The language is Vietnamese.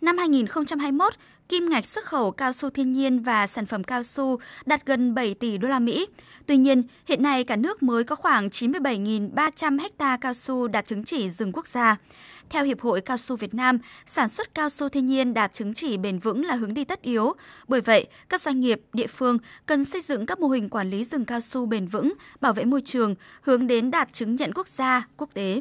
Năm 2021, kim ngạch xuất khẩu cao su thiên nhiên và sản phẩm cao su đạt gần 7 tỷ đô la Mỹ. Tuy nhiên, hiện nay cả nước mới có khoảng 97.300 ha cao su đạt chứng chỉ rừng quốc gia. Theo Hiệp hội Cao su Việt Nam, sản xuất cao su thiên nhiên đạt chứng chỉ bền vững là hướng đi tất yếu. Bởi vậy, các doanh nghiệp, địa phương cần xây dựng các mô hình quản lý rừng cao su bền vững, bảo vệ môi trường, hướng đến đạt chứng nhận quốc gia, quốc tế.